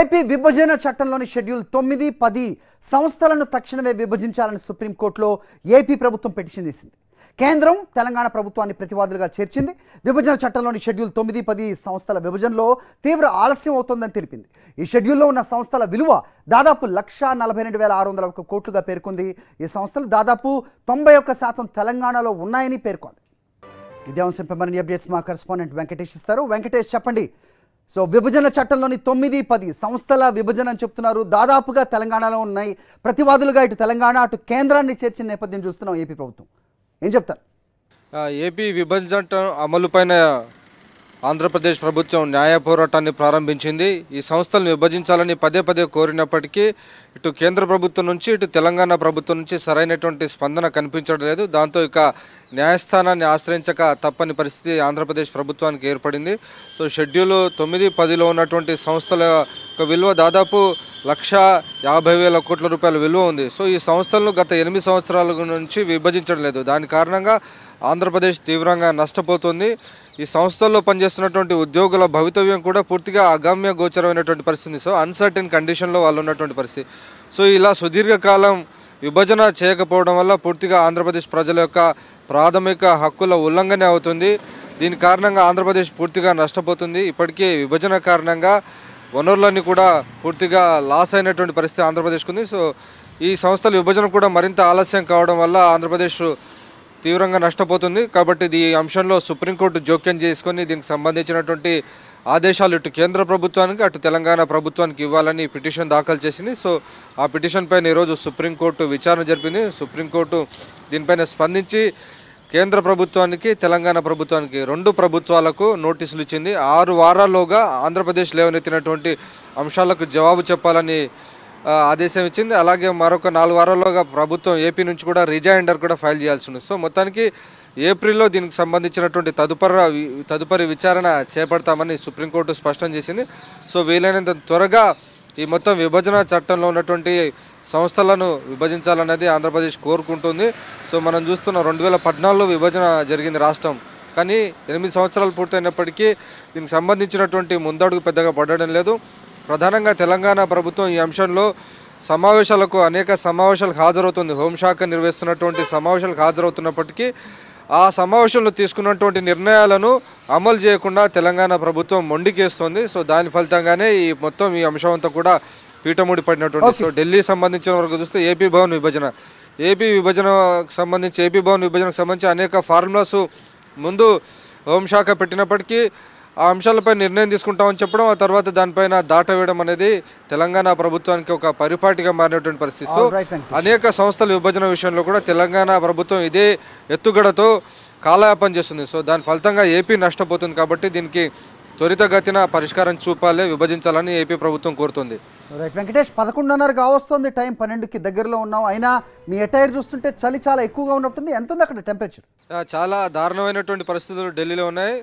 AP విభజన చట్టంలోని schedule తొమ్మిది పది సంస్థలను తక్షణమే విభజించాలని సుప్రీంకోర్టులో ఏపీ ప్రభుత్వం పిటిషన్ చేసింది కేంద్రం తెలంగాణ ప్రభుత్వాన్ని ప్రతివాదులుగా చేర్చింది విభజన చట్టంలోని షెడ్యూల్ తొమ్మిది పది సంస్థల విభజనలో తీవ్ర ఆలస్యం అవుతోందని తెలిపింది ఈ షెడ్యూల్లో ఉన్న సంస్థల విలువ దాదాపు లక్ష నలభై రెండు వేల ఆరు వందల ఒక కోట్లుగా పేర్కొంది ఈ సంస్థలు దాదాపు తొంభై ఒక్క శాతం తెలంగాణలో ఉన్నాయని పేర్కొంది ఇదే అంశంపై మరిన్ని అప్డేట్స్ మా కరెస్పాండెంట్ వెంకటేష్ ఇస్తారు వెంకటేష్ చెప్పండి సో విభజన చట్టంలోని తొమ్మిది పది సంస్థల విభజన అని చెప్తున్నారు దాదాపుగా తెలంగాణలో ఉన్నాయి ప్రతివాదులుగా ఇటు తెలంగాణ అటు కేంద్రాన్ని చేర్చిన నేపథ్యం చూస్తున్నాం ఏపీ ప్రభుత్వం ఏం చెప్తారు ఏపీ విభజన చట్టం అమలు పైన ఆంధ్రప్రదేశ్ ప్రభుత్వం న్యాయ పోరాటాన్ని ప్రారంభించింది ఈ సంస్థలను విభజించాలని పదే పదే కోరినప్పటికీ ఇటు కేంద్ర ప్రభుత్వం నుంచి ఇటు తెలంగాణ ప్రభుత్వం నుంచి సరైనటువంటి స్పందన కనిపించడం లేదు దాంతో ఇక న్యాయస్థానాన్ని ఆశ్రయించక తప్పని పరిస్థితి ఆంధ్రప్రదేశ్ ప్రభుత్వానికి ఏర్పడింది సో షెడ్యూల్ తొమ్మిది పదిలో ఉన్నటువంటి సంస్థల యొక్క విలువ దాదాపు లక్ష యాభై వేల కోట్ల రూపాయల విలువ ఉంది సో ఈ సంస్థలను గత ఎనిమిది సంవత్సరాల నుంచి విభజించడం లేదు దాని కారణంగా ఆంధ్రప్రదేశ్ తీవ్రంగా నష్టపోతుంది ఈ సంస్థల్లో పనిచేస్తున్నటువంటి ఉద్యోగుల భవితవ్యం కూడా పూర్తిగా అగమ్య గోచరమైనటువంటి పరిస్థితి సో అన్సర్టెన్ కండిషన్లో వాళ్ళు ఉన్నటువంటి పరిస్థితి సో ఇలా సుదీర్ఘకాలం విభజన చేయకపోవడం వల్ల పూర్తిగా ఆంధ్రప్రదేశ్ ప్రజల యొక్క ప్రాథమిక హక్కుల ఉల్లంఘన అవుతుంది దీని కారణంగా ఆంధ్రప్రదేశ్ పూర్తిగా నష్టపోతుంది ఇప్పటికే విభజన కారణంగా వనరులన్నీ కూడా పూర్తిగా లాస్ అయినటువంటి పరిస్థితి ఆంధ్రప్రదేశ్కు ఉంది సో ఈ సంస్థల విభజన కూడా మరింత ఆలస్యం కావడం వల్ల ఆంధ్రప్రదేశ్ తీవ్రంగా నష్టపోతుంది కాబట్టి ఈ అంశంలో సుప్రీంకోర్టు జోక్యం చేసుకొని దీనికి సంబంధించినటువంటి ఆదేశాలు ఇటు కేంద్ర ప్రభుత్వానికి అటు తెలంగాణ ప్రభుత్వానికి ఇవ్వాలని పిటిషన్ దాఖలు చేసింది సో ఆ పిటిషన్ పైన ఈరోజు సుప్రీంకోర్టు విచారణ జరిపింది సుప్రీంకోర్టు దీనిపైన స్పందించి కేంద్ర ప్రభుత్వానికి తెలంగాణ ప్రభుత్వానికి రెండు ప్రభుత్వాలకు నోటీసులు ఇచ్చింది ఆరు వారాల్లోగా ఆంధ్రప్రదేశ్ లేవనెత్తినటువంటి అంశాలకు జవాబు చెప్పాలని ఆదేశం ఇచ్చింది అలాగే మరొక నాలుగు వారాల్లోగా ప్రభుత్వం ఏపీ నుంచి కూడా రిజైండర్ కూడా ఫైల్ చేయాల్సి ఉంది సో మొత్తానికి ఏప్రిల్లో దీనికి సంబంధించినటువంటి తదుపరి తదుపరి విచారణ చేపడతామని సుప్రీంకోర్టు స్పష్టం చేసింది సో వీలైనంత త్వరగా ఈ మొత్తం విభజన చట్టంలో ఉన్నటువంటి సంస్థలను విభజించాలనేది ఆంధ్రప్రదేశ్ కోరుకుంటుంది సో మనం చూస్తున్నాం రెండు వేల విభజన జరిగింది రాష్ట్రం కానీ ఎనిమిది సంవత్సరాలు పూర్తయినప్పటికీ దీనికి సంబంధించినటువంటి ముందడుగు పెద్దగా పడడం లేదు ప్రధానంగా తెలంగాణ ప్రభుత్వం ఈ అంశంలో సమావేశాలకు అనేక సమావేశాలకు హాజరవుతుంది హోంశాఖ నిర్వహిస్తున్నటువంటి సమావేశాలకు హాజరవుతున్నప్పటికీ ఆ సమావేశంలో తీసుకున్నటువంటి నిర్ణయాలను అమలు చేయకుండా తెలంగాణ ప్రభుత్వం మొండికేస్తోంది సో దాని ఫలితంగానే ఈ మొత్తం ఈ అంశం అంతా కూడా పీఠముడి పడినటువంటి సో ఢిల్లీ సంబంధించిన వరకు చూస్తే ఏపీ భవన్ విభజన ఏపీ విభజనకు సంబంధించి ఏపీ భవన్ విభజనకు సంబంధించి అనేక ఫార్ములాస్ ముందు హోంశాఖ పెట్టినప్పటికీ ఆ అంశాలపై నిర్ణయం తీసుకుంటామని చెప్పడం ఆ తర్వాత దానిపైన దాట వేయడం అనేది తెలంగాణ ప్రభుత్వానికి ఒక పరిపాటిగా మారినటువంటి పరిస్థితి సో అనేక సంస్థల విభజన విషయంలో కూడా తెలంగాణ ప్రభుత్వం ఇదే ఎత్తుగడతో కాలయాపం చేస్తుంది సో దాని ఫలితంగా ఏపీ నష్టపోతుంది కాబట్టి దీనికి త్వరితగతిన పరిష్కారం చూపాలి విభజించాలని ఏపీ ప్రభుత్వం కోరుతుంది రైట్ వెంకటేష్ పదకొండున్నరగా వస్తుంది టైం పన్నెండుకి దగ్గరలో ఉన్నాం అయినా మీ అటైర్ చూస్తుంటే చలి చాలా ఎక్కువగా ఉన్నట్టుంది ఎంత ఉంది అక్కడ టెంపరేచర్ చాలా దారుణమైనటువంటి పరిస్థితులు ఢిల్లీలో ఉన్నాయి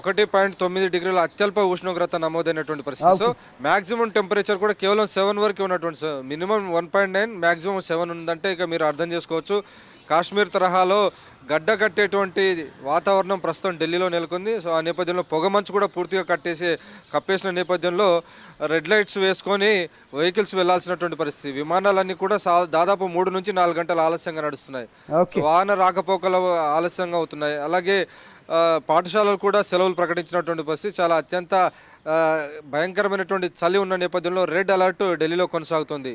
ఒకటి పాయింట్ తొమ్మిది డిగ్రీల అత్యల్ప ఉష్ణోగ్రత నమోదైనటువంటి పరిస్థితి సో మాక్సిమం టెంపరేచర్ కూడా కేవలం సెవెన్ వరకు ఉన్నటువంటి minimum one point nine maximum seven ఉందంటే ఇక మీరు అర్థం చేసుకోవచ్చు కాశ్మీర్ తరహాలో గడ్డ కట్టేటువంటి వాతావరణం ప్రస్తుతం ఢిల్లీలో నెలకొంది సో ఆ నేపథ్యంలో పొగమంచు కూడా పూర్తిగా కట్టేసి కప్పేసిన నేపథ్యంలో రెడ్ లైట్స్ వేసుకొని వెహికల్స్ వెళ్లాల్సినటువంటి పరిస్థితి విమానాలన్నీ కూడా దాదాపు మూడు నుంచి నాలుగు గంటలు ఆలస్యంగా నడుస్తున్నాయి వాహన రాకపోకలు ఆలస్యంగా అవుతున్నాయి అలాగే పాఠశాలలు కూడా సెలవులు ప్రకటించినటువంటి పరిస్థితి చాలా అత్యంత భయంకరమైనటువంటి చలి ఉన్న నేపథ్యంలో రెడ్ అలర్ట్ ఢిల్లీలో కొనసాగుతుంది